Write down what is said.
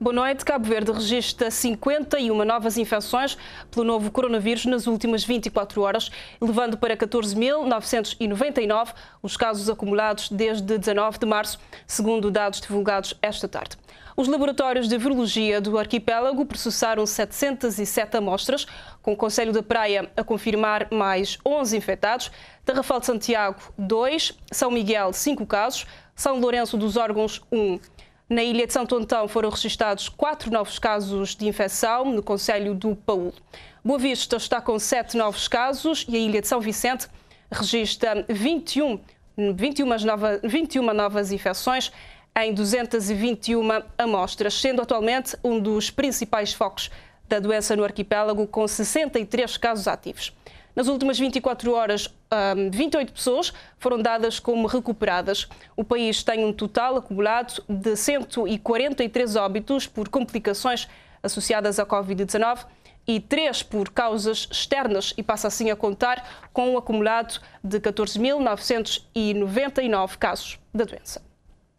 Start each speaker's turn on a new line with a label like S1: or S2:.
S1: Boa noite. Cabo Verde registra 51 novas infecções pelo novo coronavírus nas últimas 24 horas, levando para 14.999 os casos acumulados desde 19 de março, segundo dados divulgados esta tarde. Os laboratórios de virologia do arquipélago processaram 707 amostras, com o Conselho da Praia a confirmar mais 11 infectados, Tarrafal de Santiago, 2, São Miguel, 5 casos, São Lourenço dos Órgãos, 1. Um. Na ilha de Santo Antão foram registados quatro novos casos de infecção no Conselho do Paúl. Boa Vista está com sete novos casos e a ilha de São Vicente registra 21, 21, 21 novas infecções em 221 amostras, sendo atualmente um dos principais focos da doença no arquipélago, com 63 casos ativos. Nas últimas 24 horas, 28 pessoas foram dadas como recuperadas. O país tem um total acumulado de 143 óbitos por complicações associadas à Covid-19 e 3 por causas externas e passa assim a contar com um acumulado de 14.999 casos da doença.